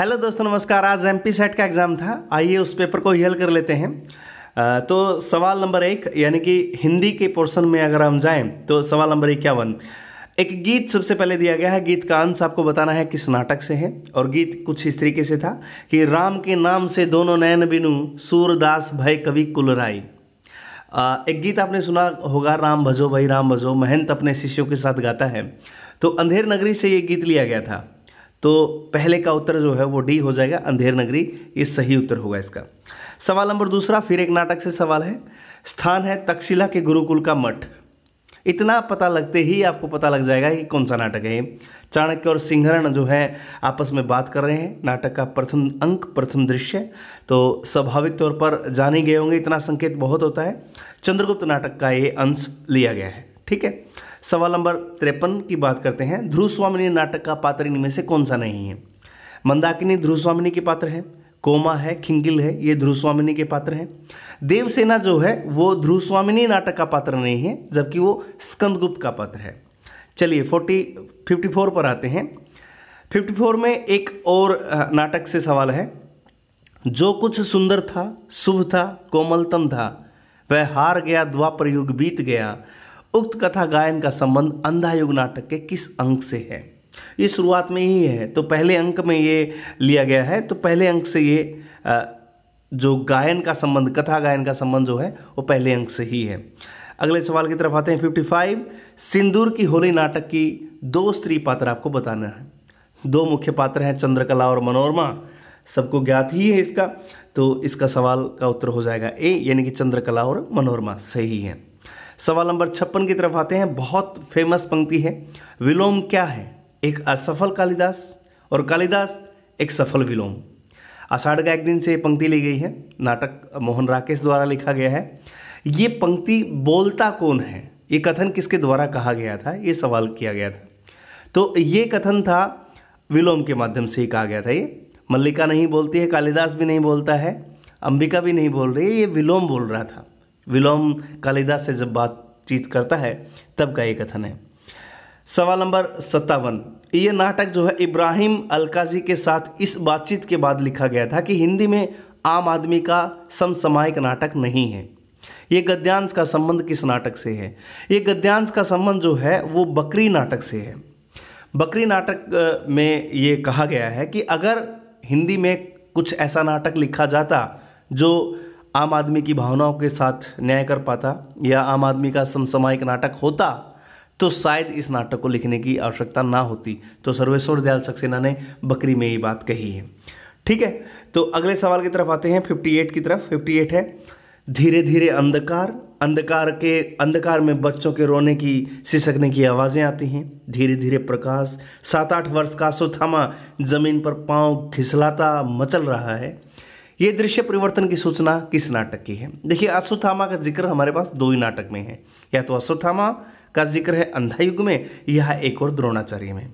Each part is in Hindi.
हेलो दोस्तों नमस्कार आज एम सेट का एग्ज़ाम था आइए उस पेपर को हल कर लेते हैं आ, तो सवाल नंबर एक यानी कि हिंदी के पोर्शन में अगर हम जाएं तो सवाल नंबर इक्यावन एक गीत सबसे पहले दिया गया है गीत का अंश आपको बताना है किस नाटक से है और गीत कुछ इस तरीके से था कि राम के नाम से दोनों नयन बिनु सूरदास भय कवि कुलराई एक गीत आपने सुना होगा राम भजो भाई राम भजो महंत अपने शिष्यों के साथ गाता है तो अंधेर नगरी से ये गीत लिया गया था तो पहले का उत्तर जो है वो डी हो जाएगा अंधेर नगरी ये सही उत्तर होगा इसका सवाल नंबर दूसरा फिर एक नाटक से सवाल है स्थान है तक्षशिला के गुरुकुल का मठ इतना पता लगते ही आपको पता लग जाएगा कि कौन सा नाटक है ये चाणक्य और सिंहरण जो है आपस में बात कर रहे हैं नाटक का प्रथम अंक प्रथम दृश्य तो स्वाभाविक तौर पर जाने गए होंगे इतना संकेत बहुत होता है चंद्रगुप्त नाटक का ये अंश लिया गया है ठीक है सवाल नंबर तिरपन की बात करते हैं ध्रुव स्वामिनी नाटक का पात्र इनमें से कौन सा नहीं है मंदाकिनी ध्रुव स्वामिनी के पात्र हैं कोमा है खिंगिल है ये ध्रुव स्वामिनी के पात्र हैं देवसेना जो है वो ध्रुव स्वामिनी नाटक का पात्र नहीं है जबकि वो स्कंदगुप्त का पात्र है चलिए फोर्टी फिफ्टी फोर पर आते हैं फिफ्टी फोर में एक और नाटक से सवाल है जो कुछ सुंदर था शुभ था कोमलतम था वह हार गया द्वापर युग बीत गया उक्त कथा गायन का संबंध अंधा युग नाटक के किस अंक से है ये शुरुआत में ही है तो पहले अंक में ये लिया गया है तो पहले अंक से ये जो गायन का संबंध कथा गायन का संबंध जो है वो पहले अंक से ही है अगले सवाल की तरफ आते हैं फिफ्टी फाइव सिंदूर की होली नाटक की दो स्त्री पात्र आपको बताना है दो मुख्य पात्र हैं चंद्रकला और मनोरमा सबको ज्ञात ही है इसका तो इसका सवाल का उत्तर हो जाएगा ए यानी कि चंद्रकला और मनोरमा सही है सवाल नंबर छप्पन की तरफ आते हैं बहुत फेमस पंक्ति है विलोम क्या है एक असफल कालिदास और कालिदास एक सफल विलोम आषाढ़ का एक दिन से ये पंक्ति ली गई है नाटक मोहन राकेश द्वारा लिखा गया है ये पंक्ति बोलता कौन है ये कथन किसके द्वारा कहा गया था ये सवाल किया गया था तो ये कथन था विलोम के माध्यम से ही कहा गया था ये मल्लिका नहीं बोलती है कालिदास भी नहीं बोलता है अंबिका भी नहीं बोल रही है ये विलोम बोल रहा था विलोम कालिदास से जब बातचीत करता है तब का ये कथन है सवाल नंबर सत्तावन ये नाटक जो है इब्राहिम अलकाजी के साथ इस बातचीत के बाद लिखा गया था कि हिंदी में आम आदमी का समसमायिक नाटक नहीं है ये गद्यांश का संबंध किस नाटक से है ये गद्यांश का संबंध जो है वो बकरी नाटक से है बकरी नाटक में ये कहा गया है कि अगर हिंदी में कुछ ऐसा नाटक लिखा जाता जो आम आदमी की भावनाओं के साथ न्याय कर पाता या आम आदमी का समसामायिक नाटक होता तो शायद इस नाटक को लिखने की आवश्यकता ना होती तो सर्वेश्वर दयाल सक्सेना ने बकरी में ये बात कही है ठीक है तो अगले सवाल की तरफ आते हैं 58 की तरफ 58 है धीरे धीरे अंधकार अंधकार के अंधकार में बच्चों के रोने की सिसकने की आवाज़ें आती हैं धीरे धीरे प्रकाश सात आठ वर्ष का सुथामा जमीन पर पांव घिसलाता मचल रहा है ये दृश्य परिवर्तन की सूचना किस नाटक की है देखिए अश्वत्थामा का जिक्र हमारे पास दो ही नाटक में है या तो अश्वत्थामा का जिक्र है अंधा युग में या एक और द्रोणाचार्य में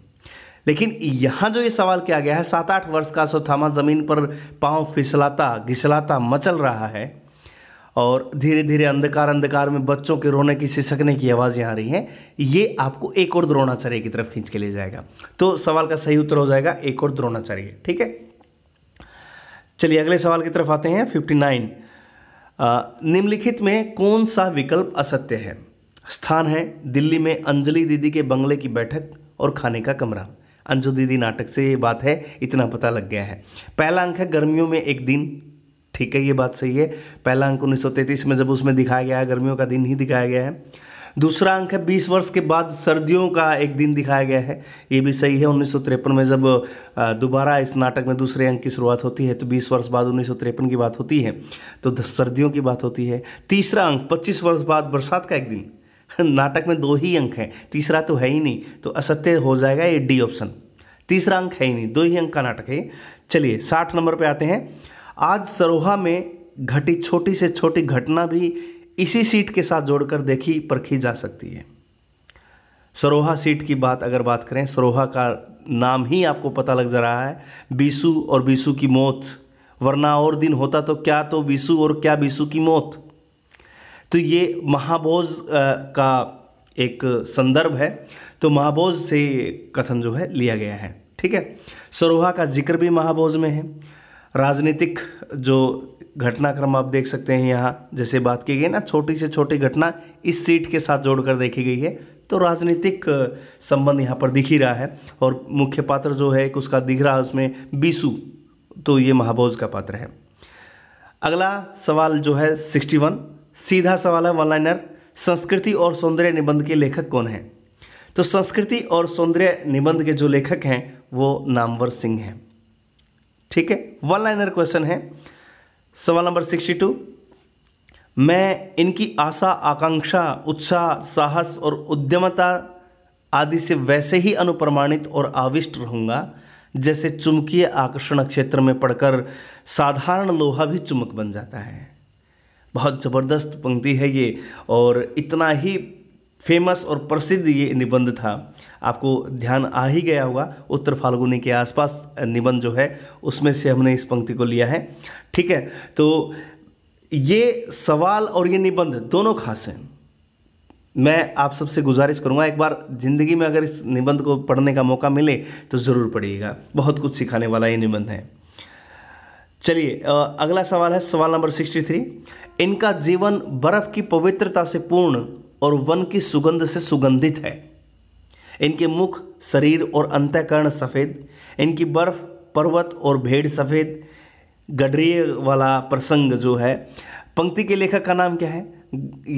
लेकिन यहाँ जो ये सवाल किया गया है सात आठ वर्ष का अश्वत्थामा जमीन पर पाँव फिसलाता घिसलाता मचल रहा है और धीरे धीरे अंधकार अंधकार में बच्चों के रोने की सिसकने की आवाज़ें आ रही हैं ये आपको एक और द्रोणाचार्य की तरफ खींच के ले जाएगा तो सवाल का सही उत्तर हो जाएगा एक और द्रोणाचार्य ठीक है चलिए अगले सवाल की तरफ आते हैं 59 निम्नलिखित में कौन सा विकल्प असत्य है स्थान है दिल्ली में अंजलि दीदी के बंगले की बैठक और खाने का कमरा अंजू दीदी नाटक से ये बात है इतना पता लग गया है पहला अंक है गर्मियों में एक दिन ठीक है ये बात सही है पहला अंक उन्नीस में जब उसमें दिखाया गया है गर्मियों का दिन ही दिखाया गया है दूसरा अंक है बीस वर्ष के बाद सर्दियों का एक दिन दिखाया गया है ये भी सही है उन्नीस में जब दोबारा इस नाटक में दूसरे अंक की शुरुआत होती है तो बीस वर्ष बाद उन्नीस की बात होती है तो सर्दियों की बात होती है तीसरा अंक पच्चीस वर्ष बाद बरसात का एक दिन नाटक में दो ही अंक हैं तीसरा तो है ही नहीं तो असत्य हो जाएगा ये डी ऑप्शन तीसरा अंक है ही नहीं दो ही अंक का नाटक है चलिए साठ नंबर पे आते हैं आज सरोहा में घटी छोटी से छोटी घटना भी इसी सीट के साथ जोड़कर देखी परखी जा सकती है सरोहा सीट की बात अगर बात करें सरोहा का नाम ही आपको पता लग जा रहा है बीसू और बीसू की मौत वरना और दिन होता तो क्या तो बीसू और क्या बीसू की मौत तो ये महाभोज का एक संदर्भ है तो महाभोज से कथन जो है लिया गया है ठीक है सरोहा का जिक्र भी महाभोज में है राजनीतिक जो घटनाक्रम आप देख सकते हैं यहाँ जैसे बात की गई ना छोटी से छोटी घटना इस सीट के साथ जोड़कर देखी गई है तो राजनीतिक संबंध यहाँ पर दिख ही रहा है और मुख्य पात्र जो है एक उसका दिख रहा है उसमें बीसू तो ये महाभोज का पात्र है अगला सवाल जो है सिक्सटी वन सीधा सवाल है वन लाइनर संस्कृति और सौंदर्य निबंध के लेखक कौन हैं तो संस्कृति और सौंदर्य निबंध के जो लेखक हैं वो नामवर सिंह हैं ठीक है वन लाइनर क्वेश्चन है सवाल नंबर सिक्सटी टू मैं इनकी आशा आकांक्षा उत्साह साहस और उद्यमता आदि से वैसे ही अनुप्रमाणित और आविष्ट रहूँगा जैसे चुंबकीय आकर्षण क्षेत्र में पढ़कर साधारण लोहा भी चुम्बक बन जाता है बहुत ज़बरदस्त पंक्ति है ये और इतना ही फेमस और प्रसिद्ध ये निबंध था आपको ध्यान आ ही गया होगा उत्तर फाल्गुनी के आसपास निबंध जो है उसमें से हमने इस पंक्ति को लिया है ठीक है तो ये सवाल और ये निबंध दोनों खास हैं मैं आप सबसे गुजारिश करूंगा एक बार ज़िंदगी में अगर इस निबंध को पढ़ने का मौका मिले तो ज़रूर पढ़िएगा बहुत कुछ सिखाने वाला ये निबंध है चलिए अगला सवाल है सवाल नंबर सिक्सटी थ्री इनका जीवन बर्फ की पवित्रता से पूर्ण और वन की सुगंध से सुगंधित है इनके मुख शरीर और अंतःकरण सफ़ेद इनकी बर्फ पर्वत और भेड़ सफ़ेद गडरीय वाला प्रसंग जो है पंक्ति के लेखक का नाम क्या है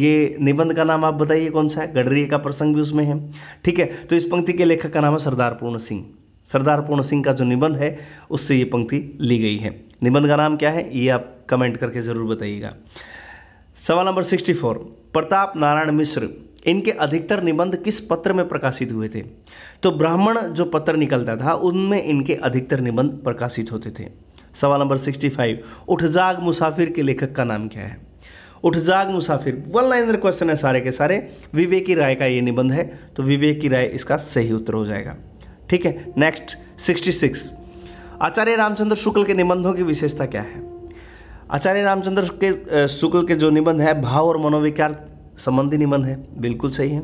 ये निबंध का नाम आप बताइए कौन सा है गडरीय का प्रसंग भी उसमें है ठीक है तो इस पंक्ति के लेखक का नाम है सरदार पूर्ण सिंह सरदार पूर्ण सिंह का जो निबंध है उससे ये पंक्ति ली गई है निबंध का नाम क्या है ये आप कमेंट करके ज़रूर बताइएगा सवाल number sixty four Pratap Narayan Mishra इनके अधिकतर निबंध किस पत्र में प्रकाशित हुए थे तो ब्राह्मण जो पत्र निकलता था उनमें इनके अधिकतर निबंध प्रकाशित होते थे सवाल नंबर सिक्सटी फाइव उठजाग मुसाफिर के लेखक का नाम क्या है उठजाग मुसाफिर वन लाइनर क्वेश्चन है सारे के सारे विवेकी राय का ये निबंध है तो विवेकी राय इसका सही उत्तर हो जाएगा ठीक है next sixty six Acharya Ramchandra Shukla के निबंधों की विशेषता क्या है आचार्य रामचंद्र के शुक्ल के जो निबंध है भाव और मनोविकार संबंधी निबंध है बिल्कुल सही है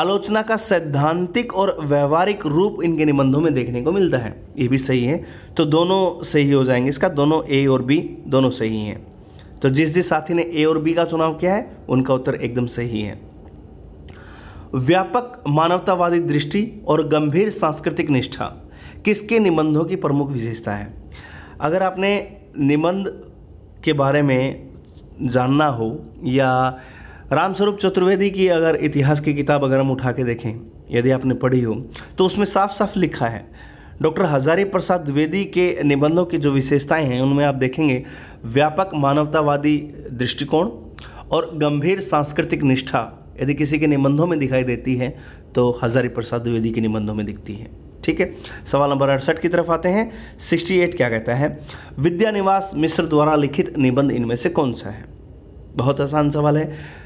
आलोचना का सैद्धांतिक और व्यवहारिक रूप इनके निबंधों में देखने को मिलता है ये भी सही है तो दोनों सही हो जाएंगे इसका दोनों ए और बी दोनों सही हैं तो जिस जिस साथी ने ए और बी का चुनाव किया है उनका उत्तर एकदम सही है व्यापक मानवतावादी दृष्टि और गंभीर सांस्कृतिक निष्ठा किसके निबंधों की प्रमुख विशेषता है अगर आपने निबंध के बारे में जानना हो या रामस्वरूप चतुर्वेदी की अगर इतिहास की किताब अगर हम उठा के देखें यदि आपने पढ़ी हो तो उसमें साफ साफ लिखा है डॉक्टर हजारी प्रसाद द्विवेदी के निबंधों की जो विशेषताएं हैं उनमें आप देखेंगे व्यापक मानवतावादी दृष्टिकोण और गंभीर सांस्कृतिक निष्ठा यदि किसी के निबंधों में दिखाई देती है तो हजारी प्रसाद द्विवेदी के निबंधों में दिखती है ठीक है सवाल नंबर अड़सठ की तरफ आते हैं 68 क्या कहता है विद्यानिवास मिश्र द्वारा लिखित निबंध इनमें से कौन सा है बहुत आसान सवाल है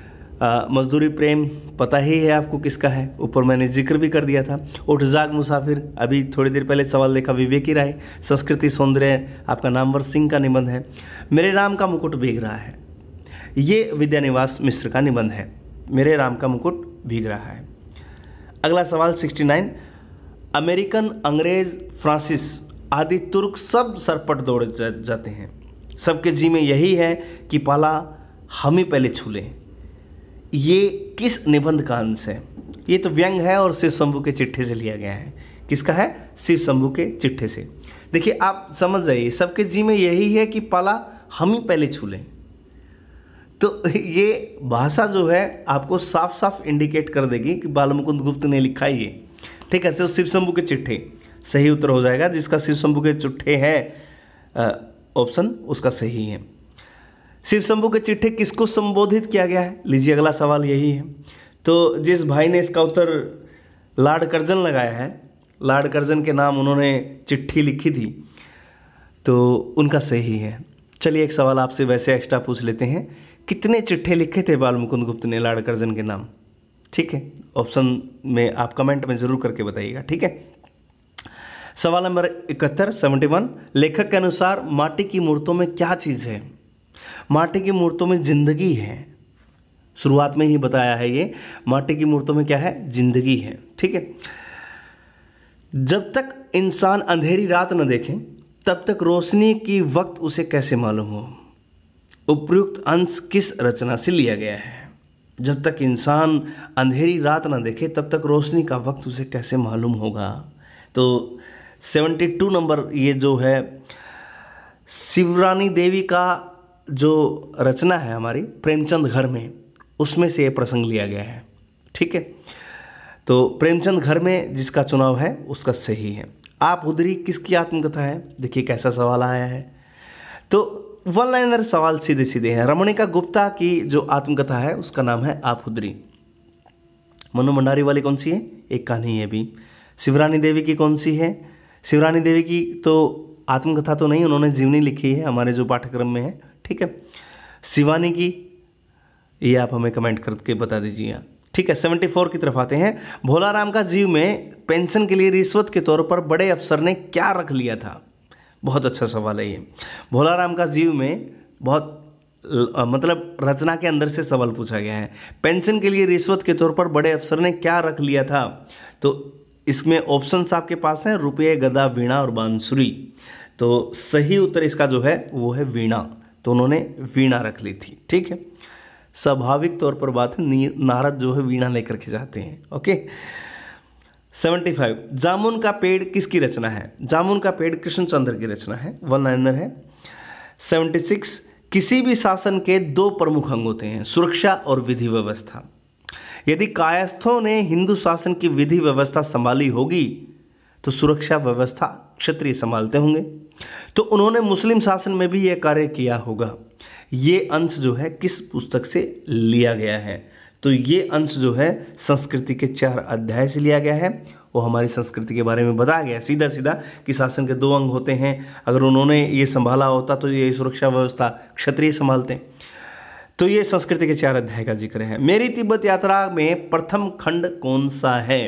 मजदूरी प्रेम पता ही है आपको किसका है ऊपर मैंने जिक्र भी कर दिया था उठ जाग मुसाफिर अभी थोड़ी देर पहले सवाल देखा विवेकी राय संस्कृति सौंदर्य आपका नामवर सिंह का निबंध है मेरे राम का मुकुट भीग रहा है ये विद्यानिवास मिश्र का निबंध है मेरे राम का मुकुट भीग रहा है अगला सवाल 69 अमेरिकन अंग्रेज़ फ्रांसिस आदि तुर्क सब सरपट दौड़ जा, जाते हैं सबके जी में यही है कि पाला हम ही पहले छू लें ये किस निबंध का अंश है ये तो व्यंग है और शिव शंभू के चिट्ठे से लिया गया है किसका है शिव शंभू के चिट्ठे से देखिए आप समझ जाइए सबके जी में यही है कि पाला हम ही पहले छू लें तो ये भाषा जो है आपको साफ साफ इंडिकेट कर देगी कि बालमुकुंद गुप्त ने लिखा ये ठीक है तो शिव शंभु के चिट्ठे सही उत्तर हो जाएगा जिसका शिव शंभु के चिट्ठे हैं ऑप्शन उसका सही है शिव शंभु के चिट्ठे किसको संबोधित किया गया है लीजिए अगला सवाल यही है तो जिस भाई ने इसका उत्तर लाड करजन लगाया है लाड करजन के नाम उन्होंने चिट्ठी लिखी थी तो उनका सही है चलिए एक सवाल आपसे वैसे एक्स्ट्रा पूछ लेते हैं कितने चिट्ठे लिखे थे बाल मुकुंद गुप्त ने लाड करजन के नाम ठीक है ऑप्शन में आप कमेंट में ज़रूर करके बताइएगा ठीक है सवाल नंबर इकहत्तर सेवेंटी वन लेखक के अनुसार माटी की मूर्तों में क्या चीज़ है माटी की मूर्तों में जिंदगी है शुरुआत में ही बताया है ये माटी की मूर्तों में क्या है जिंदगी है ठीक है जब तक इंसान अंधेरी रात न देखे तब तक रोशनी की वक्त उसे कैसे मालूम हो उपयुक्त अंश किस रचना से लिया गया है जब तक इंसान अंधेरी रात ना देखे तब तक रोशनी का वक्त उसे कैसे मालूम होगा तो 72 नंबर ये जो है शिवरानी देवी का जो रचना है हमारी प्रेमचंद घर में उसमें से ये प्रसंग लिया गया है ठीक है तो प्रेमचंद घर में जिसका चुनाव है उसका सही है आप उधरी किसकी आत्मकथा है देखिए कैसा सवाल आया है तो वन लाइनर सवाल सीधे सीधे हैं रमणिका गुप्ता की जो आत्मकथा है उसका नाम है आपुदरी मनु भंडारी वाली कौन सी है एक कहानी है अभी शिवरानी देवी की कौन सी है शिवरानी देवी की तो आत्मकथा तो नहीं उन्होंने जीवनी लिखी है हमारे जो पाठ्यक्रम में है ठीक है शिवानी की ये आप हमें कमेंट करके बता दीजिए ठीक है सेवेंटी फोर की तरफ आते हैं भोला राम का जीव में पेंशन के लिए रिश्वत के तौर पर बड़े अफसर ने क्या रख लिया था बहुत अच्छा सवाल है ये भोला राम का जीव में बहुत मतलब रचना के अंदर से सवाल पूछा गया है पेंशन के लिए रिश्वत के तौर पर बड़े अफसर ने क्या रख लिया था तो इसमें ऑप्शन आपके पास हैं रुपये गदा वीणा और बांसुरी तो सही उत्तर इसका जो है वो है वीणा तो उन्होंने वीणा रख ली थी ठीक है स्वाभाविक तौर पर बात है नारद जो है वीणा लेकर के जाते हैं ओके सेवेंटी फाइव जामुन का पेड़ किसकी रचना है जामुन का पेड़ कृष्णचंद्र की रचना है वन लाइनर है सेवेंटी सिक्स किसी भी शासन के दो प्रमुख अंग होते हैं सुरक्षा और विधि व्यवस्था यदि कायस्थों ने हिंदू शासन की विधि व्यवस्था संभाली होगी तो सुरक्षा व्यवस्था क्षत्रिय संभालते होंगे तो उन्होंने मुस्लिम शासन में भी यह कार्य किया होगा ये अंश जो है किस पुस्तक से लिया गया है तो ये अंश जो है संस्कृति के चार अध्याय से लिया गया है वो हमारी संस्कृति के बारे में बताया गया सीधा सीधा कि शासन के दो अंग होते हैं अगर उन्होंने ये संभाला होता तो ये सुरक्षा व्यवस्था क्षत्रिय संभालते हैं तो ये संस्कृति के चार अध्याय का जिक्र है मेरी तिब्बत यात्रा में प्रथम खंड कौन सा है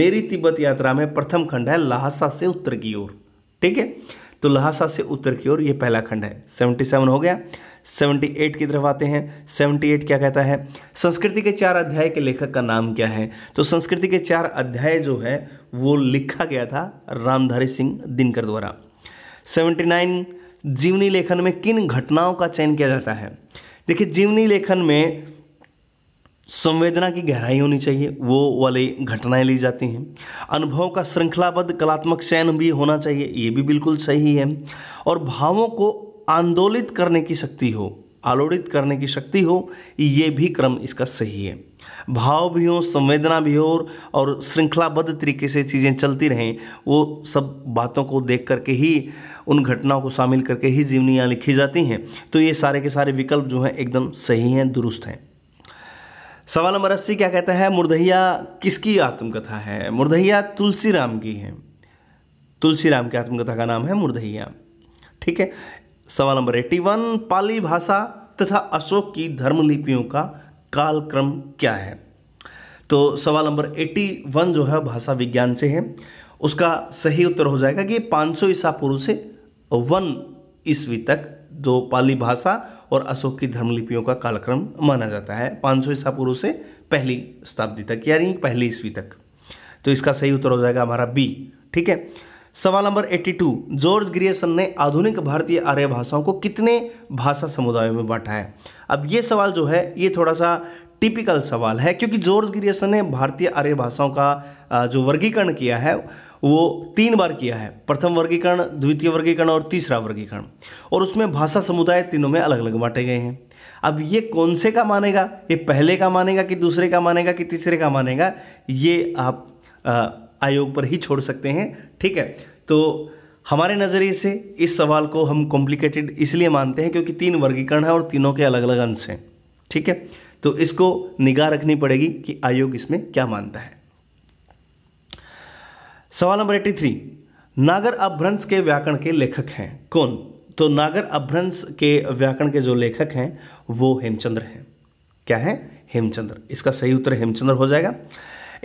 मेरी तिब्बत यात्रा में प्रथम खंड है लहासा से उत्तर की ओर ठीक है तो लहासा से उत्तर की ओर ये पहला खंड है सेवेंटी सेवन हो गया 78 की तरफ आते हैं 78 क्या कहता है संस्कृति के चार अध्याय के लेखक का नाम क्या है तो संस्कृति के चार अध्याय जो है वो लिखा गया था रामधारी सिंह दिनकर द्वारा 79 जीवनी लेखन में किन घटनाओं का चयन किया जाता है देखिए जीवनी लेखन में संवेदना की गहराई होनी चाहिए वो वाली घटनाएं ली जाती हैं अनुभव का श्रृंखलाबद्ध कलात्मक चयन भी होना चाहिए ये भी बिल्कुल सही है और भावों को आंदोलित करने की शक्ति हो आलोड़ित करने की शक्ति हो ये भी क्रम इसका सही है भाव भी हो संवेदना भी हो और श्रृंखलाबद्ध तरीके से चीज़ें चलती रहें वो सब बातों को देख करके ही उन घटनाओं को शामिल करके ही जीवनियाँ लिखी जाती हैं तो ये सारे के सारे विकल्प जो हैं एकदम सही हैं दुरुस्त हैं सवाल नंबर अस्सी क्या कहता है मुर्दहिया किसकी आत्मकथा है मुर्दहिया तुलसीराम की है तुलसीराम की आत्मकथा का नाम है मुर्दहिया ठीक है सवाल नंबर एट्टी वन पाली भाषा तथा अशोक की धर्मलिपियों का कालक्रम क्या है तो सवाल नंबर एट्टी वन जो है भाषा विज्ञान से है उसका सही उत्तर हो जाएगा कि 500 ईसा पूर्व से वन ईस्वी तक जो पाली भाषा और अशोक की धर्मलिपियों का कालक्रम माना जाता है 500 ईसा पूर्व से पहली शताब्दी तक यानी पहली ईस्वी तक तो इसका सही उत्तर हो जाएगा हमारा बी ठीक है सवाल नंबर 82 जॉर्ज ग्रियसन ने आधुनिक भारतीय आर्य भाषाओं को कितने भाषा समुदायों में बांटा है अब ये सवाल जो है ये थोड़ा सा टिपिकल सवाल है क्योंकि जॉर्ज ग्रियसन ने भारतीय आर्य भाषाओं का जो वर्गीकरण किया है वो तीन बार किया है प्रथम वर्गीकरण द्वितीय वर्गीकरण और तीसरा वर्गीकरण और उसमें भाषा समुदाय तीनों में अलग अलग बांटे गए हैं अब ये कौन से का मानेगा ये पहले का मानेगा कि दूसरे का मानेगा कि तीसरे का मानेगा ये आप आयोग पर ही छोड़ सकते हैं ठीक है तो हमारे नज़रिए से इस सवाल को हम कॉम्प्लिकेटेड इसलिए मानते हैं क्योंकि तीन वर्गीकरण है और तीनों के अलग अलग अंश हैं ठीक है तो इसको निगाह रखनी पड़ेगी कि आयोग इसमें क्या मानता है सवाल नंबर एट्टी थ्री नागर अभ्रंश के व्याकरण के लेखक हैं कौन तो नागर अभ्रंश के व्याकरण के जो लेखक हैं वो हेमचंद्र हैं क्या है हेमचंद्र इसका सही उत्तर हेमचंद्र हो जाएगा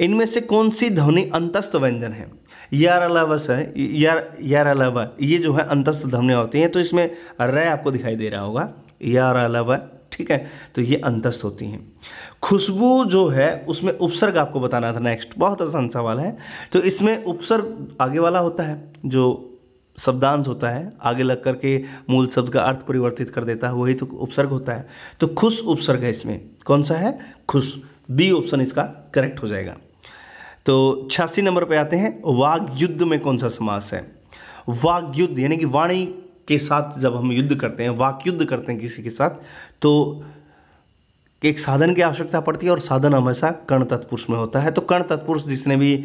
इनमें से कौन सी ध्वनि अंतस्थ व्यंजन है यार अलावा है यार यार अलावा ये जो है अंतस्थ धमने होती हैं तो इसमें रय आपको दिखाई दे रहा होगा यार अलावा ठीक है तो ये अंतस्थ होती हैं खुशबू जो है उसमें उपसर्ग आपको बताना था नेक्स्ट बहुत आसान सवाल है तो इसमें उपसर्ग आगे वाला होता है जो शब्दांश होता है आगे लग करके मूल शब्द का अर्थ परिवर्तित कर देता है वही तो उपसर्ग होता है तो खुश उपसर्ग है इसमें कौन सा है खुश बी ऑप्शन इसका करेक्ट हो जाएगा तो छियासी नंबर पे आते हैं वाग युद्ध में कौन सा समास है वाग युद्ध यानी कि वाणी के साथ जब हम युद्ध करते हैं वाक युद्ध करते हैं किसी के साथ तो एक साधन की आवश्यकता पड़ती है और साधन हमेशा कर्ण तत्पुरुष में होता है तो कर्ण तत्पुरुष जिसने भी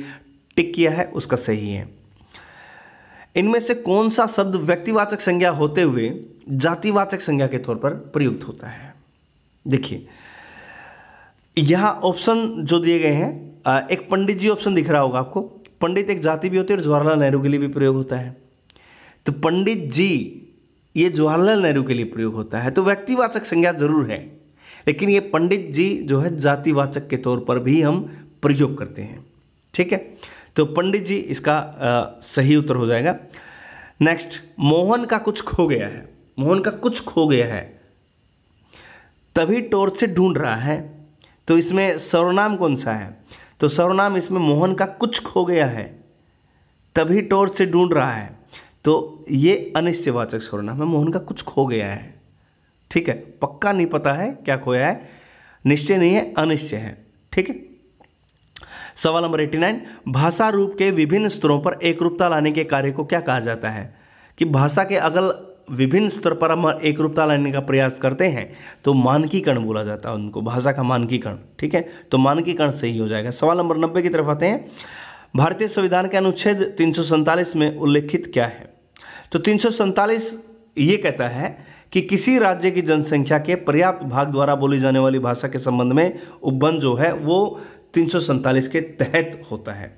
टिक किया है उसका सही है इनमें से कौन सा शब्द व्यक्तिवाचक संज्ञा होते हुए जातिवाचक संज्ञा के तौर पर प्रयुक्त होता है देखिए यहां ऑप्शन जो दिए गए हैं एक पंडित जी ऑप्शन दिख रहा होगा आपको पंडित एक जाति भी होती है और जवाहरलाल नेहरू के लिए भी प्रयोग होता है तो पंडित जी ये जवाहरलाल नेहरू के लिए प्रयोग होता है तो व्यक्तिवाचक संज्ञा जरूर है लेकिन ये पंडित जी जो है जातिवाचक के तौर पर भी हम प्रयोग करते हैं ठीक है तो पंडित जी इसका आ, सही उत्तर हो जाएगा नेक्स्ट मोहन का कुछ खो गया है मोहन का कुछ खो गया है तभी टोर्च से ढूंढ रहा है तो इसमें सर्वनाम कौन सा है तो सर्वनाम इसमें मोहन का कुछ खो गया है तभी टोर्च से ढूंढ रहा है तो ये अनिश्चयवाचक सर्वनाम है मोहन का कुछ खो गया है ठीक है पक्का नहीं पता है क्या खोया है निश्चय नहीं है अनिश्चय है ठीक है सवाल नंबर एटी नाइन भाषा रूप के विभिन्न स्तरों पर एकरूपता लाने के कार्य को क्या कहा जाता है कि भाषा के अगल विभिन्न स्तर पर हम एक रूपता लाने का प्रयास करते हैं तो मानकीकरण बोला जाता है उनको भाषा का मानकीकरण ठीक है तो मानकीकरण सही हो जाएगा सवाल नंबर नब्बे की तरफ आते हैं भारतीय संविधान के अनुच्छेद तीन में उल्लेखित क्या है तो तीन ये कहता है कि किसी राज्य की जनसंख्या के पर्याप्त भाग द्वारा बोली जाने वाली भाषा के संबंध में उपबंध जो है वो तीन के तहत होता है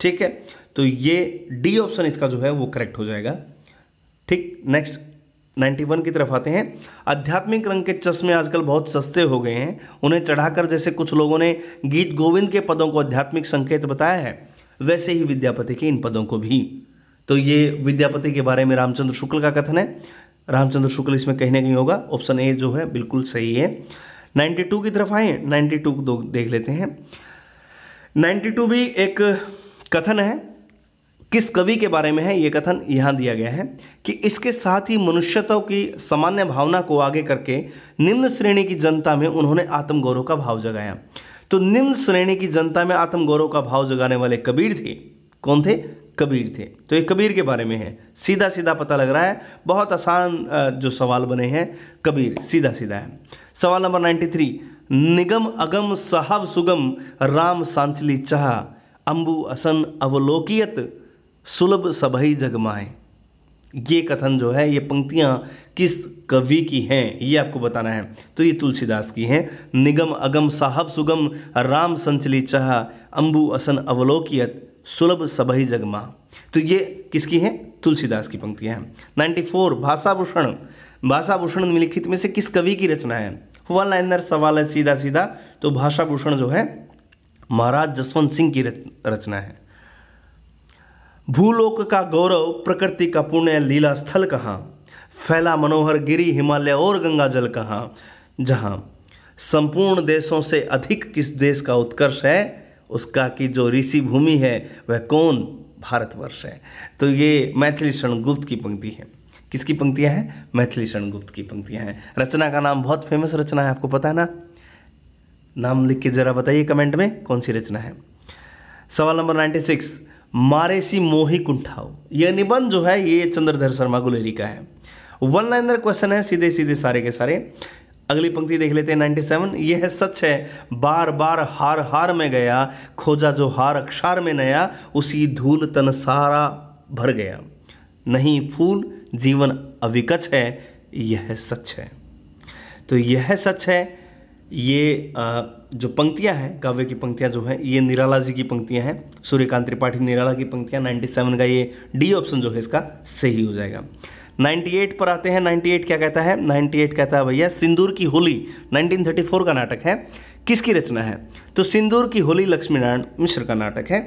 ठीक है तो ये डी ऑप्शन इसका जो है वो करेक्ट हो जाएगा ठीक नेक्स्ट 91 की तरफ आते हैं आध्यात्मिक रंग के चश्मे आजकल बहुत सस्ते हो गए हैं उन्हें चढ़ाकर जैसे कुछ लोगों ने गीत गोविंद के पदों को आध्यात्मिक संकेत बताया है वैसे ही विद्यापति के इन पदों को भी तो ये विद्यापति के बारे में रामचंद्र शुक्ल का कथन है रामचंद्र शुक्ल इसमें कहीं ना कहीं होगा ऑप्शन ए जो है बिल्कुल सही है 92 की तरफ आए 92 को देख लेते हैं 92 भी एक कथन है किस कवि के बारे में है ये कथन यहाँ दिया गया है कि इसके साथ ही मनुष्यत्व की सामान्य भावना को आगे करके निम्न श्रेणी की जनता में उन्होंने आत्मगौरव का भाव जगाया तो निम्न श्रेणी की जनता में आत्मगौरव का भाव जगाने वाले कबीर थे कौन थे कबीर थे तो ये कबीर के बारे में है सीधा सीधा पता लग रहा है बहुत आसान जो सवाल बने हैं कबीर सीधा सीधा है सवाल नंबर नाइन्टी थ्री निगम अगम साहब सुगम राम सांचली चाह अंबु असन अवलोकियत सुलभ सभी जगमाए ये कथन जो है ये पंक्तियाँ किस कवि की हैं ये आपको बताना है तो ये तुलसीदास की हैं निगम अगम साहब सुगम राम संचली चाह अम्बु असन अवलोकियत सुलभ सभी जगमा तो ये किसकी है तुलसीदास की पंक्तियाँ हैं नाइन्टी फोर भाषाभूषण भाषाभूषण निम्नलिखित में से किस कवि की रचना है वन लाइनर सवाल है सीधा सीधा तो भाषाभूषण जो है महाराज जसवंत सिंह की रचना है भूलोक का गौरव प्रकृति का पुण्य लीला स्थल कहाँ फैला मनोहर गिरी हिमालय और गंगा जल कहाँ जहाँ संपूर्ण देशों से अधिक किस देश का उत्कर्ष है उसका की जो ऋषि भूमि है वह कौन भारतवर्ष है तो ये मैथिली शरणगुप्त की पंक्ति है किसकी पंक्तियाँ हैं मैथिली शरणगुप्त की पंक्तियाँ हैं रचना का नाम बहुत फेमस रचना है आपको पता है ना नाम लिख के ज़रा बताइए कमेंट में कौन सी रचना है सवाल नंबर नाइन्टी सिक्स मारेसी मोही कुंठाओ यह निबंध जो है ये चंद्रधर शर्मा गुलेरी का है वन लाइनर क्वेश्चन है सीधे सीधे सारे के सारे अगली पंक्ति देख लेते हैं 97 यह है सच है बार बार हार हार में गया खोजा जो हार अक्षार में नया उसी धूल तन सारा भर गया नहीं फूल जीवन अविकच है यह सच है तो यह सच है ये जो पंक्तियां हैं काव्य की पंक्तियां जो हैं ये निराला जी की पंक्तियां हैं सूर्यकांत त्रिपाठी निराला की पंक्तियां 97 का ये डी ऑप्शन जो है इसका सही हो जाएगा 98 पर आते हैं 98 क्या कहता है 98 कहता है भैया सिंदूर की होली 1934 का नाटक है किसकी रचना है तो सिंदूर की होली लक्ष्मी नारायण मिश्र का नाटक है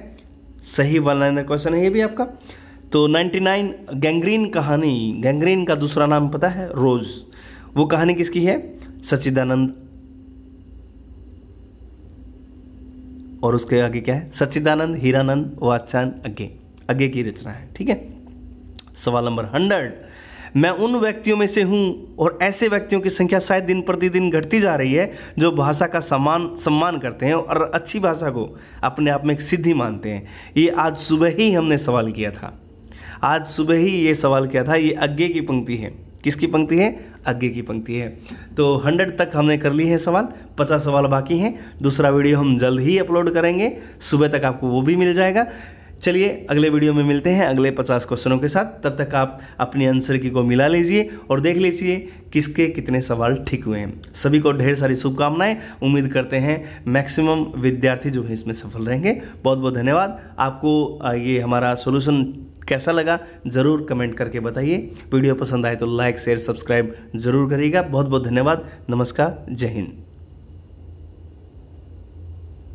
सही वन क्वेश्चन है ये भी आपका तो नाइन्टी गैंग्रीन कहानी गैंग्रीन का दूसरा नाम पता है रोज़ वो कहानी किसकी है सच्चिदानंद और उसके आगे क्या है सच्चिदानंद हीरानंद वाचान अज्ञे अज्ञे की रचना है ठीक है सवाल नंबर हंड्रेड मैं उन व्यक्तियों में से हूँ और ऐसे व्यक्तियों की संख्या शायद दिन प्रतिदिन घटती जा रही है जो भाषा का सम्मान सम्मान करते हैं और अच्छी भाषा को अपने आप में एक सिद्धि मानते हैं ये आज सुबह ही हमने सवाल किया था आज सुबह ही ये सवाल किया था ये अज्ञे की पंक्ति है किसकी पंक्ति है आगे की पंक्ति है तो हंड्रेड तक हमने कर लिए हैं सवाल पचास सवाल बाकी हैं दूसरा वीडियो हम जल्द ही अपलोड करेंगे सुबह तक आपको वो भी मिल जाएगा चलिए अगले वीडियो में मिलते हैं अगले पचास क्वेश्चनों के साथ तब तक आप अपने आंसर की को मिला लीजिए और देख लीजिए किसके कितने सवाल ठीक हुए हैं सभी को ढेर सारी शुभकामनाएं उम्मीद करते हैं मैक्सिमम विद्यार्थी जो है इसमें सफल रहेंगे बहुत बहुत धन्यवाद आपको ये हमारा सोल्यूशन कैसा लगा ज़रूर कमेंट करके बताइए वीडियो पसंद आए तो लाइक शेयर सब्सक्राइब जरूर करिएगा बहुत बहुत धन्यवाद नमस्कार जय हिंद